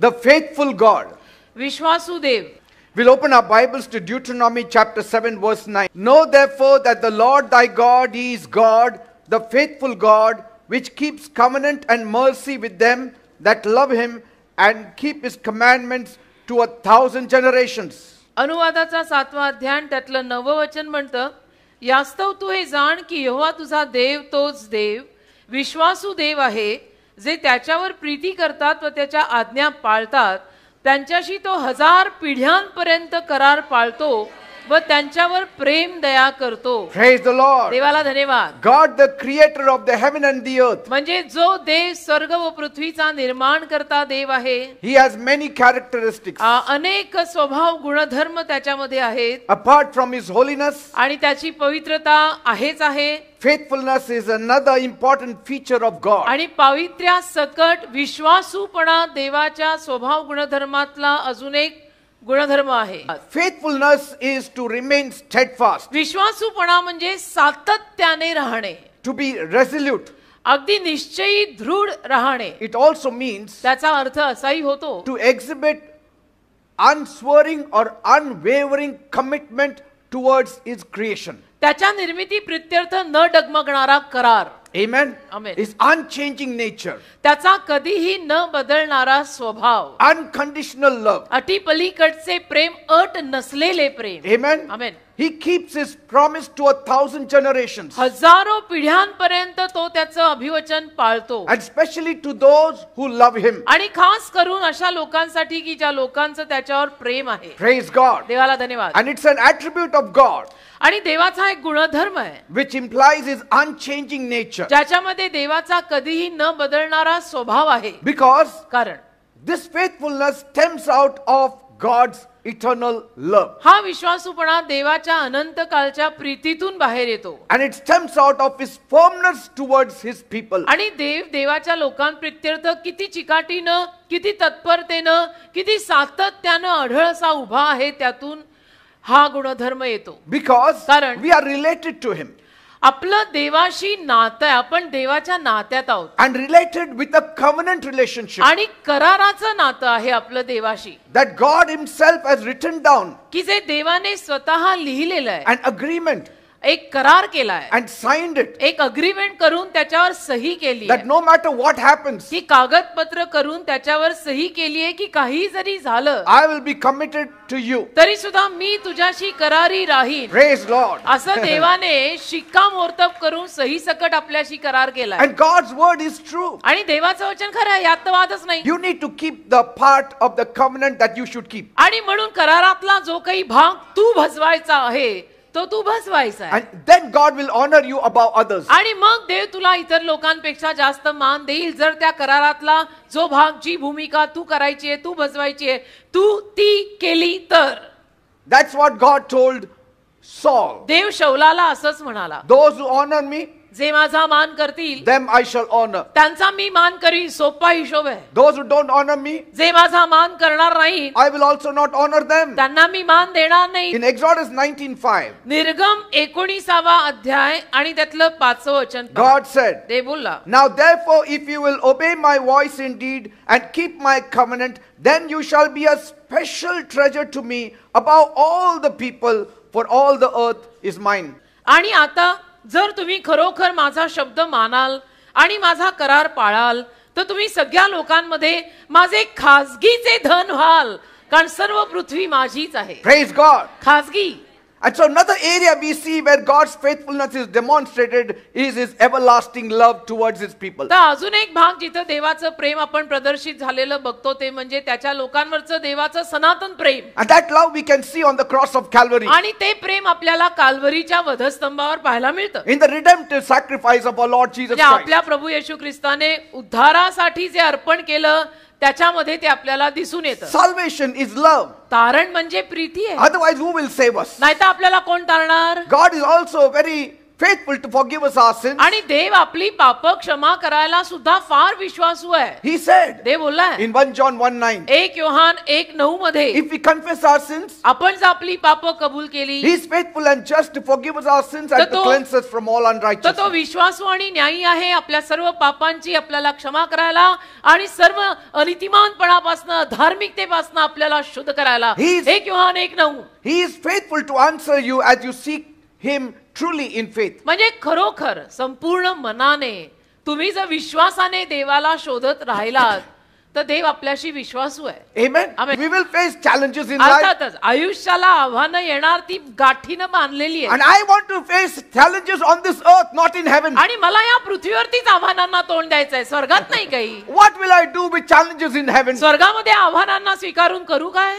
The faithful God. Vishwasudev, will open our Bibles to Deuteronomy chapter 7, verse 9. Know therefore that the Lord thy God is God, the faithful God, which keeps covenant and mercy with them that love him and keep his commandments to a thousand generations. अनुवादाचा सातवा अध्याय त्यातलं नववचन म्हणतं यास्तव तू हे जाण की यहोवा तुझा देव तोच देव विश्वासू देव आहे जे त्याच्यावर प्रीती करतात व त्याच्या आज्ञा पाळतात त्यांच्याशी तो हजार पिढ्यांपर्यंत करार पाळतो व त्यांच्यावर प्रेम दया करतो द देवाला धन्यवाद God the creator of the heaven and the earth म्हणजे जो देव स्वर्ग व पृथ्वीचा निर्माण करता देव आहे ही हॅज मेनी कॅरेक्टरिस्टिक अनेक स्वभाव गुणधर्म त्याच्यामध्ये आहेत अपार्ट फ्रॉम हिज होलीनेस आणि त्याची पवित्रता आहेच आहे faithfulness is another important feature of God आणि पावित्र्या सकट विश्वासूपणा देवाच्या स्वभाव गुणधर्मातला अजून एक गुणधर्म आहे faithfulness is to remain steadfast विश्वासूपणा म्हणजे सातत्याने राहणे टू बी रेसोल्यूट अगदी निश्चयी दृढ राहणे इट ऑल्सो मीन्स त्याचा अर्थ असाही होतो to exhibit unswerving or unwavering commitment towards his creation त्याच्या निर्मिती प्रित्यर्थ न डगमगणारा करार Amen. Amen. His unchanging nature. त्याचा कधीही न बदलणारा स्वभाव. Unconditional love. अटी पलीकडचे प्रेम अट नसलेले प्रेम. Amen. Amen. He keeps his promise to a thousand generations. हजारो पिढ्यांपर्यंत तो त्याचं अभिवचन पाळतो And especially to those who love him. आणि खास करून अशा लोकांसाठी की ज्या लोकांचं त्याच्यावर प्रेम आहे. Praise God. देवाला धन्यवाद. And it's an attribute of God. आणि देवाचा एक गुणधर्म आहे which implies his unchanging nature ज्याच्यामध्ये देवाचा कधीही न बदलणारा स्वभाव आहे बिकॉज कारण this faithfulness stems out of God's eternal love हा विश्वासूपणा देवाच्या अनंत कालच्या प्रीतीतून बाहेर येतो and it stems out of his firmness towards his people आणि देव देवाच्या लोकांप्रित्यर्थ किती चिकाटीनं किती तत्परतेनं किती सातत्यानं आढळसा उभा आहे त्यातून हा गुणधर्म येतो बिकॉज कारण we are related to him आपलं देवाशी नातं आहे आपण देवाच्या नात्यात आहोत and related with a covenant relationship आणि कराराचं नातं आहे आपलं देवाशी that God Himself has written down की जे देवाने स्वतः लिहिलेलं आहे, अँड अग्रीमेंट एक करार केलाय अँड साइंड इट एक अग्रीमेंट करून त्याच्यावर सही केली no no matter what happens की कागदपत्र करून त्याच्यावर सही केली आहे की काही जरी झालं I will be committed to you तरी सुद्धा मी तुझ्याशी करारी राहीन प्रेज लॉर्ड असं देवाने मोर्तब करून सही सकट आपल्याशी करार केला and God's word is true आणि देवाचं वचन खरं आहे यात वादच नाही you need to keep the part of the covenant that you should keep आणि म्हणून करारातला जो काही भाग तू भजवायचा आहे तो तू बसवायचा आहे. And God will honour you you others आणि मग देव तुला इतर लोकांपेक्षा जास्त मान देईल जर त्या करारातला जो भाग जी भूमिका तू करायची आहे तू बसवायची आहे तू ती केली तर दॅट्स what गॉड टोल्ड सॉ देव शौलाला असंच म्हणाला दोज ऑनर मी जे माझा मान करतील देम आय शल ऑनर त्यांचा मी मान करी सोपा हिशोब आहे those who don't honour me जे माझा मान करणार नाही I will also not honour them त्यांना मी मान देणार नाही इन एक्झॉडस 19:5 निर्गम 19वा अध्याय आणि त्यातलं पाचवं वचन गॉड सेड दे बोलला now therefore if you will obey my voice indeed and keep my covenant then you shall be a special treasure to me about all the people for all the earth is mine आणि आता जर तुम्ही खरोखर माझा शब्द मानाल आणि माझा करार पाळाल तर तुम्ही सगळ्या लोकांमध्ये माझे खासगीचे धन व्हाल कारण सर्व पृथ्वी माझीच आहे गॉड खासगी And so, another area we see where God's faithfulness is demonstrated is His everlasting love towards His people. तर अजून एक भाग जिथं देवाचं प्रेम आपण प्रदर्शित झालेलं बघतो ते म्हणजे त्याच्या लोकांवरचं देवाचं सनातन प्रेम. And that love we can see on the cross of Calvary. आणि ते प्रेम आपल्याला काल्वरीच्या वधस्तंभावर पाहायला मिळतं. In the redemptive sacrifice of our Lord Jesus Christ. आपल्या प्रभू येशू ख्रिस्ताने उद्धारासाठी जे अर्पण केलं त्याच्यामध्ये ते आपल्याला दिसून येतं सॉल्वेशन इज लव्ह तारण म्हणजे प्रीती आहे Otherwise, who will save us? नाहीतर आपल्याला कोण तारणार God is also very faithful to forgive us our sins. आणि देव आपली पाप क्षमा करायला सुद्धा फार विश्वासू आहे He said देव बोलला in 1 John 1:9 एक योहान 1:9 मध्ये If we confess our sins आपण जर आपली पाप कबूल केली He is faithful and just to forgive us our sins and to cleanse us from all unrighteousness. तर तो विश्वासू आणि न्यायी आहे आपल्या सर्व पापांची आपल्याला क्षमा करायला आणि सर्व अनितिमानपणापासून धार्मिकतेपासून आपल्याला शुद्ध करायला एक Yohan 1:9 He is faithful to answer you as you seek him truly in faith. म्हणजे खरोखर संपूर्ण मनाने तुम्ही जर विश्वासाने देवाला शोधत राहिलात तर देव आपल्याशी विश्वासू आहे Amen. Amen. We will face challenges in life. अर्थातच आयुष्याला आव्हानं येणार ती गाठीनं बांधलेली And I want to face challenges on this earth, not in heaven. आणि मला या पृथ्वीवरतीच आव्हानांना तोंड द्यायचं स्वर्गात नाही काही What will I do with challenges in heaven? स्वर्गामध्ये आव्हानांना स्वीकारून करू काय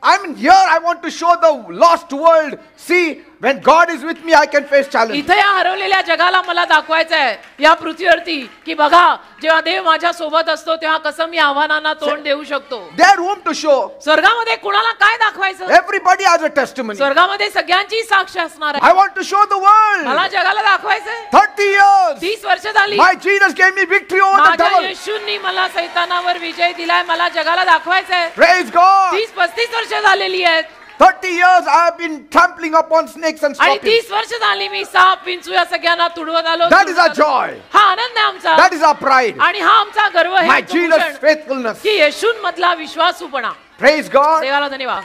I mean, here I want to show the lost world, see When God is with me, I can face challenge. इथे या हरवलेल्या जगाला मला दाखवायचं आहे या पृथ्वीवरती की बघा जेव्हा देव माझ्या सोबत असतो तेव्हा कसं मी आव्हानांना तोंड देऊ शकतो There room टू शो स्वर्गामध्ये कुणाला काय दाखवायचं Everybody आज a testimony. स्वर्गामध्ये सगळ्यांची साक्ष असणार आहे I want to show the मला जगाला दाखवायचंय 30 years. तीस वर्ष झाली My Jesus gave me victory over the माझ्या मला सैतानावर विजय दिलाय मला जगाला दाखवायचंय Praise God. तीस पस्तीस वर्ष झालेली आहेत 30 years I have been trampling upon snakes and आणि scorpions. That is our joy. That is our pride. My आमचं Jesus faithfulness. Praise God.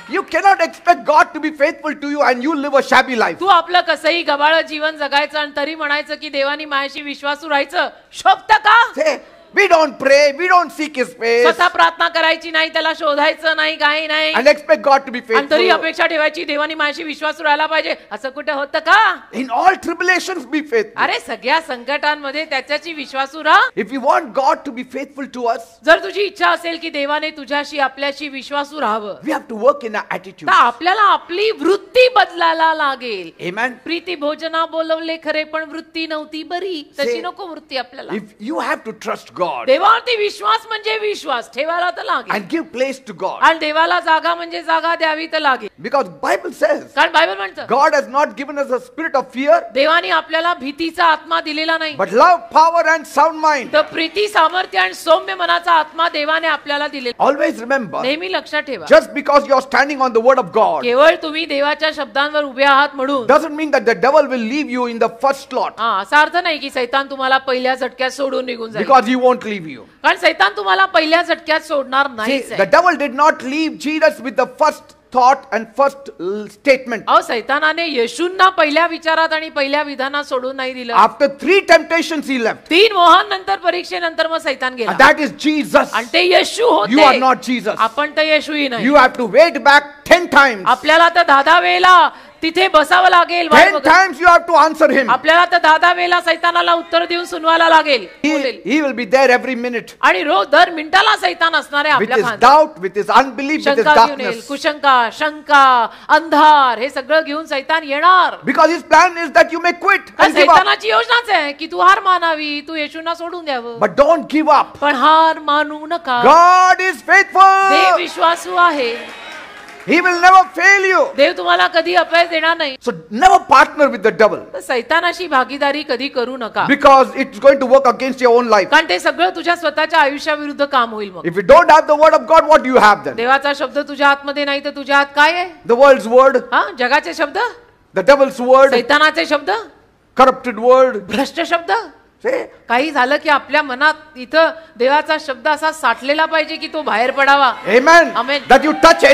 You cannot expect God to be faithful to you and you live a shabby life. तू आपलं कसंही गबाळ जीवन जगायचं आणि तरी म्हणायचं की देवानी माझ्याशी विश्वासू राहायचं शोभत का Say, we don't pray we don't seek his face स्वतः प्रार्थना करायची नाही त्याला शोधायचं नाही काही नाही And expect God to be तरी अपेक्षा ठेवायची देवानी माझ्याशी विश्वास राहायला पाहिजे असं कुठं होतं का in all tribulations, be faith अरे सगळ्या संकटांमध्ये त्याच्याशी विश्वासू राहा if you want God to be faithful to us जर तुझी इच्छा असेल की देवाने तुझ्याशी आपल्याशी विश्वासू राहावं we have to work in our आपल्याला आपली वृत्ती बदलायला लागेल Amen. प्रीती भोजना बोलवले खरे पण वृत्ती नव्हती बरी तशी नको वृत्ती आपल्याला you have have trust trust God. देवावरती विश्वास म्हणजे विश्वास ठेवायला तर लागेल And give place to God. आणि देवाला जागा म्हणजे जागा द्यावी तर लागेल Because Bible says कारण बायबल म्हणतं God has not given us a spirit of fear, देवाने आपल्याला भीतीचा आत्मा दिलेला नाही but love, power, and sound mind. तर प्रीती सामर्थ्य आणि सौम्य मनाचा आत्मा देवाने आपल्याला दिलेला ऑलवेज रिमेंबर नेहमी लक्षात ठेवा just because are standing on the word of God केवळ तुम्ही देवाच्या शब्दांवर उभे आहात म्हणून doesn't mean that the devil will leave you in the first slot हा असा अर्थ नाही की सैतान तुम्हाला पहिल्या झटक्यात सोडून निघून जाईल because won't leave you. कारण सैतान तुम्हाला पहिल्या झटक्यात सोडणार नाही See, the devil did not leave Jesus with the first thought and first statement. अहो सैतानाने येशूंना पहिल्या विचारात आणि पहिल्या विधानात सोडून नाही दिलं After three temptations, he left. तीन मोहांनंतर परीक्षेनंतर मग सैतान गेला that is Jesus. आणि ते येशू You are not Jesus. आपण तर येशूही नाही You have to wait back 10 times. आपल्याला तर दहा दहा वेळेला तिथे बसावं लागेल टाइम्स टू आन्सर आपल्याला तर दादा वेला सैतानाला उत्तर देऊन सुनवायला लागेल he will be there every minute आणि रोज दर मिनिटाला सैतान असणार आहे डाऊट विथ इज अनबिलीव्ह कुशंका शंका अंधार हे सगळं घेऊन सैतान येणार because his plan is that you may quit सैतानाची योजनाच आहे की तू हार मानावी तू येशूना सोडून द्यावं बट डोंट गिव्ह अप पण हार मानू नका गॉड इज फेथफुल विश्वासू आहे He will never fail you. देव तुम्हाला कधी अपयश देणार नाही so never partner with the devil सैतानाशी भागीदारी कधी करू नका because it's going to work against your own life कारण ते सगळं तुझ्या स्वतःच्या आयुष्या विरुद्ध काम होईल मग if you don't have the word of God what you have the देवाचा शब्द तुझ्या आतमध्ये नाही तर तुझ्या हात काय आहे द वर्ल्ड वर्ड हा जगाचे शब्द द डबल्स वर्ड सैतानाचे शब्द करप्टेड वर्ड भ्रष्ट शब्द काही झालं की आपल्या मनात इथं देवाचा शब्द असा साठलेला पाहिजे की तो बाहेर पडावा यू टच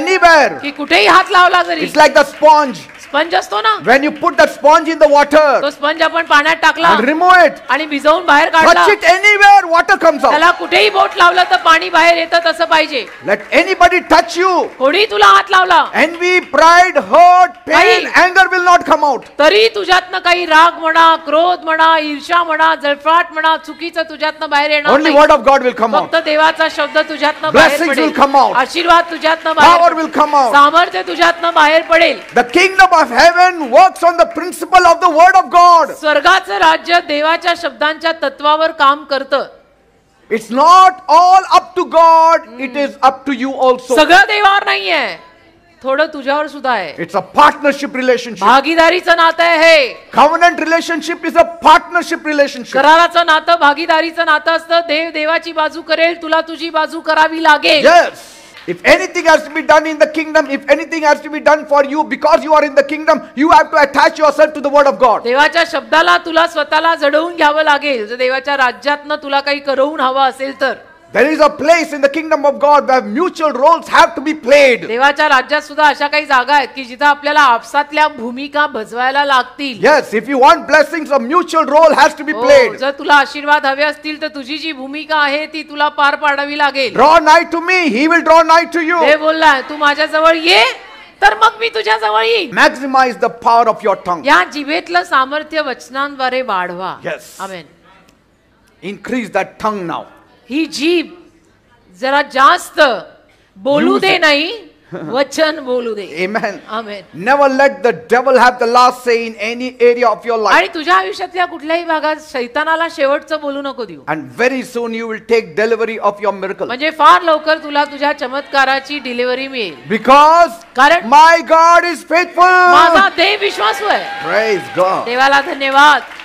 की कुठेही हात लावला जरी it's like the sponge sponge असतो ना when you put the sponge in the water तो स्पंज आपण पाण्यात टाकला रिमूव्ह इट आणि भिजवून बाहेर काढला touch it where water comes त्याला कुठेही बोट लावलं तर पाणी बाहेर येतं तसं पाहिजे लेट टच यू कोणी तुला हात लावला वी प्राईड हर्ट पेन अँगर विल नॉट कम आउट तरी तुझ्यातनं काही राग म्हणा क्रोध म्हणा ईर्ष्या म्हणा जळ फळफळाट म्हणा चुकीचं तुझ्यातनं बाहेर येणार only word of God will come out फक्त देवाचा शब्द तुझ्यातनं बाहेर पडेल विल कम आउट आशीर्वाद तुझ्यातनं बाहेर पावर विल कम आउट सामर्थ्य तुझ्यातनं बाहेर पडेल the kingdom of heaven works on the principle of the word of God स्वर्गाचं राज्य देवाच्या शब्दांच्या तत्वावर काम करतं it's not all up to God it is up to you also सगळं देवावर नाहीये थोडं तुझ्यावर सुद्धा आहे इट्स अ पार्टनरशिप रिलेशनशिप भागीदारीचं नातं आहे हे covenant relationship is a partnership relationship कराराचं नातं भागीदारीचं नातं असतं देव देवाची बाजू करेल तुला तुझी बाजू करावी लागेल yes if anything has to be done in the kingdom if anything has to be done for you because you are in the kingdom you have to attach your to the word of God देवाच्या शब्दाला तुला स्वतःला जडवून घ्यावं लागेल जर देवाच्या राज्यातनं तुला काही करवून हवं असेल तर There is a place in the kingdom of God where mutual roles have to be played. देवाच्या राज्यात सुद्धा अशा काही जागा आहेत की जिथे आपल्याला आपसातल्या भूमिका भजवायला लागतील. Yes, if you want blessings, a mutual role has to be played. जर तुला आशीर्वाद हवे असतील तर तुझी जी भूमिका आहे ती तुला पार पाडावी लागेल. Draw nigh to me, he will draw nigh to you. देव बोलला तू माझ्या जवळ ये तर मग मी तुझ्या जवळ येईन. Maximize the power of your tongue. या जीवेतलं सामर्थ्य वचनांद्वारे वाढवा. Yes. Amen. Increase that tongue now. ही जीभ जरा जास्त बोलू दे नाही वचन बोलू दे amen amen never let the devil have the last say in any area of your life आणि तुझ्या आयुष्यातल्या कुठल्याही भागात शैतानाला शेवटचं बोलू नको देऊ and very soon you will take delivery of your miracle म्हणजे फार लवकर तुला तुझ्या चमत्काराची डिलिव्हरी मिळेल बिकॉज कारण माय गॉड इज फेथफुल माझा देव विश्वासू आहे प्रेज गॉड देवाला धन्यवाद